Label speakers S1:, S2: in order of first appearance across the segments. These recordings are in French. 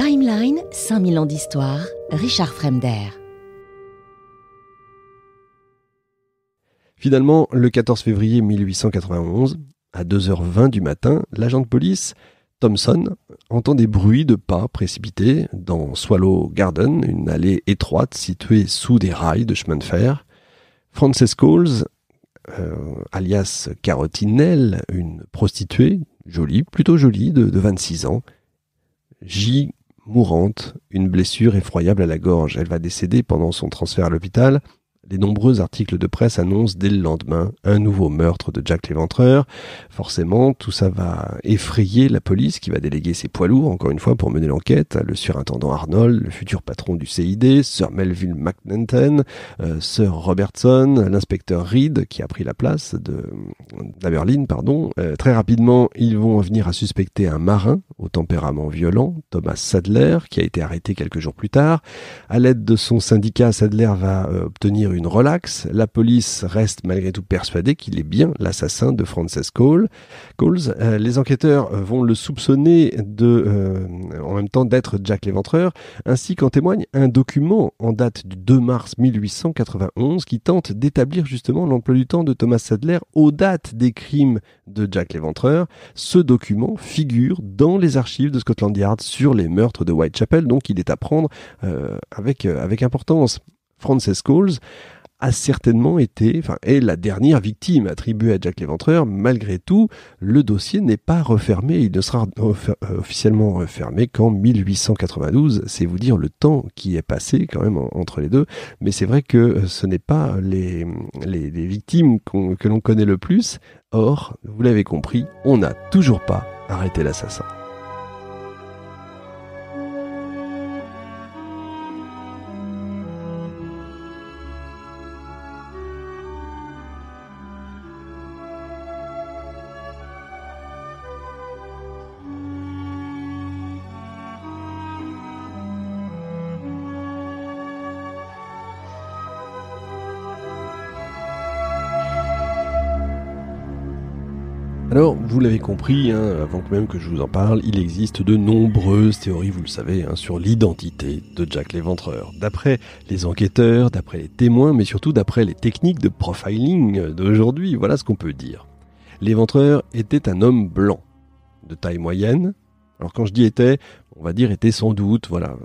S1: Timeline 5000 ans d'histoire, Richard Fremder. Finalement, le 14 février 1891, à 2h20 du matin, l'agent de police Thompson entend des bruits de pas précipités dans Swallow Garden, une allée étroite située sous des rails de chemin de fer. Frances Coles, euh, alias Carotinelle, une prostituée, jolie, plutôt jolie, de, 26 ans, J mourante, une blessure effroyable à la gorge. Elle va décéder pendant son transfert à l'hôpital les nombreux articles de presse annoncent dès le lendemain un nouveau meurtre de Jack l'Éventreur. Forcément, tout ça va effrayer la police qui va déléguer ses poids lourds, encore une fois, pour mener l'enquête. Le surintendant Arnold, le futur patron du CID, Sir Melville McNanton, euh, Sir Robertson, l'inspecteur Reed, qui a pris la place de, d'Aberlin, pardon. Euh, très rapidement, ils vont venir à suspecter un marin au tempérament violent, Thomas Sadler, qui a été arrêté quelques jours plus tard. À l'aide de son syndicat, Sadler va euh, obtenir une une relaxe. La police reste malgré tout persuadée qu'il est bien l'assassin de Frances Cole. Coles. Euh, les enquêteurs euh, vont le soupçonner de, euh, en même temps d'être Jack l'Éventreur, ainsi qu'en témoigne un document en date du 2 mars 1891 qui tente d'établir justement l'emploi du temps de Thomas Sadler aux dates des crimes de Jack l'Éventreur. Ce document figure dans les archives de Scotland Yard sur les meurtres de Whitechapel, donc il est à prendre avec, avec importance. Frances Coles, a certainement été, enfin, est la dernière victime attribuée à Jack l'Éventreur. Malgré tout, le dossier n'est pas refermé. Il ne sera euh, officiellement refermé qu'en 1892. C'est vous dire le temps qui est passé quand même entre les deux. Mais c'est vrai que ce n'est pas les, les, victimes que l'on connaît le plus. Or, vous l'avez compris, on n'a toujours pas arrêté l'assassin. Alors, vous l'avez compris, hein, avant même que je vous en parle, il existe de nombreuses théories, vous le savez, hein, sur l'identité de Jack l'Éventreur. D'après les enquêteurs, d'après les témoins, mais surtout d'après les techniques de profiling d'aujourd'hui, voilà ce qu'on peut dire. L'éventreur était un homme blanc, de taille moyenne. Alors quand je dis était, on va dire, était sans doute, voilà,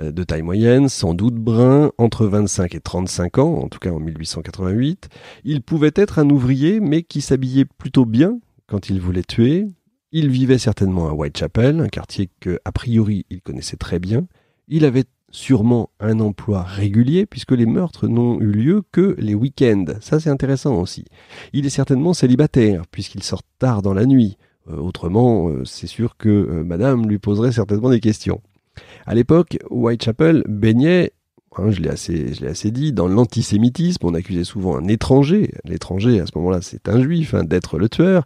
S1: euh, de taille moyenne, sans doute brun, entre 25 et 35 ans, en tout cas en 1888. Il pouvait être un ouvrier, mais qui s'habillait plutôt bien quand il voulait tuer. Il vivait certainement à Whitechapel, un quartier que, a priori, il connaissait très bien. Il avait sûrement un emploi régulier puisque les meurtres n'ont eu lieu que les week-ends. Ça, c'est intéressant aussi. Il est certainement célibataire puisqu'il sort tard dans la nuit. Euh, autrement, euh, c'est sûr que euh, Madame lui poserait certainement des questions. À l'époque, Whitechapel baignait hein, je l'ai assez, assez dit, dans l'antisémitisme, on accusait souvent un étranger, l'étranger à ce moment-là c'est un juif, hein, d'être le tueur.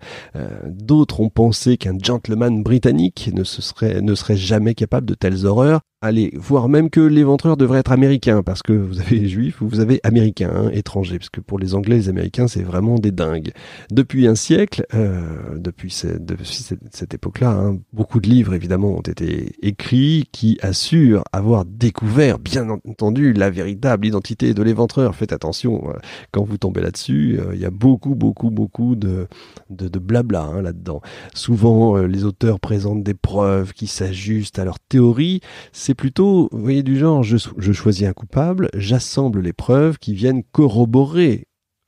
S1: D'autres ont pensé qu'un gentleman britannique ne, serait, ne serait jamais capable de telles horreurs. Allez, voire même que l'éventreur devrait être américain, parce que vous avez juif ou vous avez américain, étrangers, hein, étranger, parce que pour les Anglais, les Américains, c'est vraiment des dingues. Depuis un siècle, euh, depuis, cette, époque-là, hein, beaucoup de livres, évidemment, ont été écrits qui assurent avoir découvert, bien entendu, la véritable identité de l'éventreur. Faites attention, euh, quand vous tombez là-dessus, euh, il y a beaucoup, beaucoup, beaucoup de, de, de blabla hein, là-dedans. Souvent, les auteurs présentent des preuves qui s'ajustent à leur théorie c'est plutôt, vous voyez, du genre, je, choisis un coupable, j'assemble les preuves qui viennent corroborer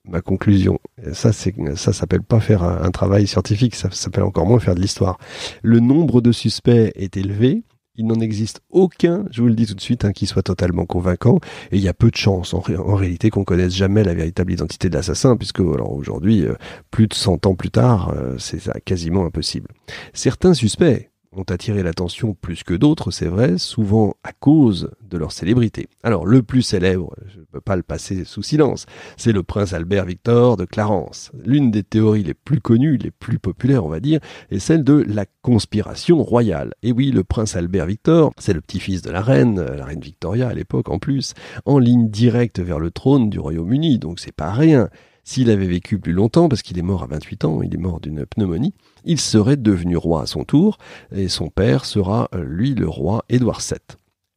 S1: ma conclusion. Ça, c'est, ça s'appelle pas faire un, travail scientifique, ça s'appelle encore moins faire de l'histoire. Le nombre de suspects est élevé. Il n'en existe aucun, je vous le dis tout de suite, hein, qui soit totalement convaincant. Et il y a peu de chances, en, réalité, qu'on connaisse jamais la véritable identité de l'assassin, puisque alors aujourd'hui, euh, plus de 100 ans plus tard, euh, c'est quasiment impossible. Certains suspects, ont attiré l'attention plus que d'autres, c'est vrai, souvent à cause de leur célébrité. Alors le plus célèbre, je ne peux pas le passer sous silence, c'est le prince Albert Victor de Clarence. L'une des théories les plus connues, les plus populaires on va dire, est celle de la conspiration royale. Et oui, le prince Albert Victor, c'est le petit-fils de la reine, la reine Victoria à l'époque en plus, en ligne directe vers le trône du Royaume-Uni, donc c'est pas rien. S'il avait vécu plus longtemps, parce qu'il est mort à 28 ans, il est mort d'une pneumonie, il serait devenu roi à son tour, et son père sera, euh, lui, le roi Édouard VII.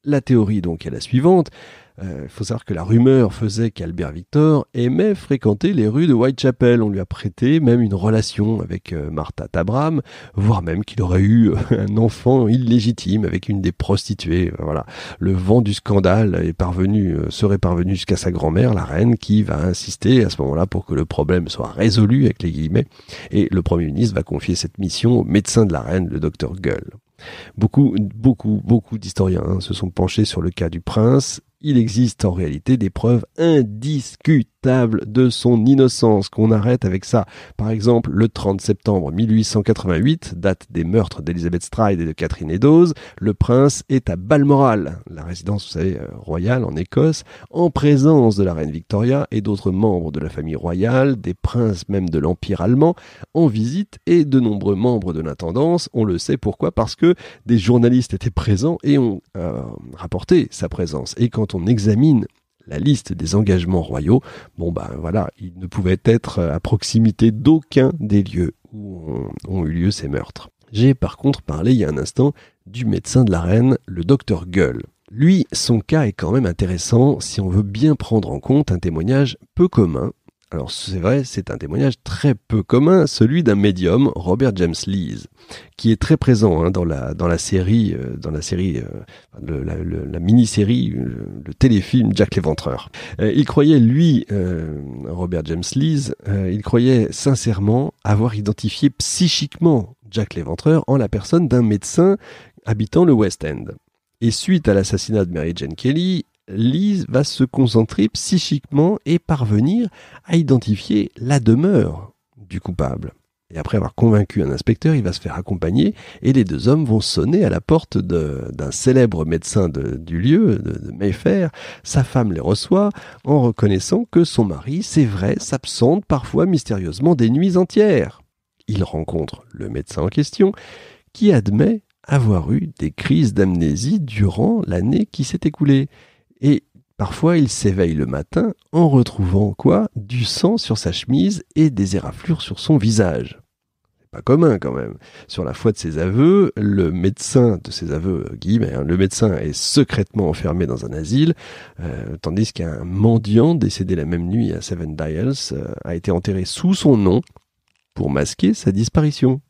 S1: La théorie donc est la suivante, il euh, faut savoir que la rumeur faisait qu'Albert Victor aimait fréquenter les rues de Whitechapel. On lui a prêté même une relation avec euh, Martha Tabram, voire même qu'il aurait eu euh, un enfant illégitime avec une des prostituées. Voilà, le vent du scandale est parvenu, serait parvenu jusqu'à sa grand-mère, la reine, qui va insister à ce moment-là pour que le problème soit résolu avec les guillemets. Et le premier ministre va confier cette mission au médecin de la reine, le docteur Gull. Beaucoup, beaucoup, beaucoup d'historiens hein, se sont penchés sur le cas du prince il existe en réalité des preuves indiscutes table de son innocence, qu'on arrête avec ça. Par exemple, le 30 septembre 1888, date des meurtres d'Elizabeth Stride et de Catherine Eddowes, le prince est à Balmoral, la résidence, euh, royale en Écosse, en présence de la reine Victoria et d'autres membres de la famille royale, des princes même de l'Empire allemand, en visite et de nombreux membres de l'intendance. On le sait pourquoi, parce que des journalistes étaient présents et ont euh, rapporté sa présence. Et quand on examine la liste des engagements royaux, bon ben voilà, il ne pouvait être à proximité d'aucun des lieux où ont eu lieu ces meurtres. J'ai par contre parlé il y a un instant du médecin de la reine, le docteur Gull. Lui, son cas est quand même intéressant si on veut bien prendre en compte un témoignage peu commun alors c'est vrai, c'est un témoignage très peu commun, celui d'un médium, Robert James Lees, qui est très présent hein, dans, la, dans la série, euh, dans la série, euh, la, mini-série, euh, le, téléfilm Jack l'Éventreur. il croyait, lui, Robert James Lees, il croyait sincèrement avoir identifié psychiquement Jack l'Éventreur en la personne d'un médecin habitant le West End. Et suite à l'assassinat de Mary Jane Kelly, Lise va se concentrer psychiquement et parvenir à identifier la demeure du coupable. Et après avoir convaincu un inspecteur, il va se faire accompagner et les deux hommes vont sonner à la porte d'un célèbre médecin du lieu, de, de, Mayfair. Sa femme les reçoit en reconnaissant que son mari, c'est vrai, s'absente parfois mystérieusement des nuits entières. Il rencontre le médecin en question qui admet avoir eu des crises d'amnésie durant l'année qui s'est écoulée. Et parfois, il s'éveille le matin en retrouvant quoi Du sang sur sa chemise et des éraflures sur son visage C'est pas commun quand même. Sur la foi de ses aveux, le médecin de ses aveux, euh, Guy, hein, le médecin est secrètement enfermé dans un asile, euh, tandis qu'un mendiant décédé la même nuit à Seven Dials euh, a été enterré sous son nom pour masquer sa disparition.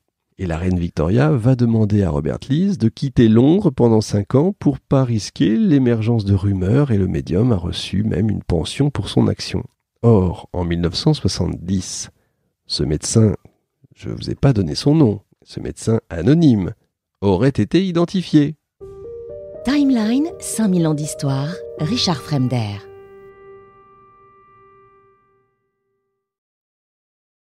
S1: Et la reine Victoria va demander à Robert Lees de quitter Londres pendant 5 ans pour pas risquer l'émergence de rumeurs et le médium a reçu même une pension pour son action. Or, en 1970, ce médecin, je ne vous ai pas donné son nom, ce médecin anonyme, aurait été identifié. Timeline, 5000 ans d'histoire, Richard Fremder.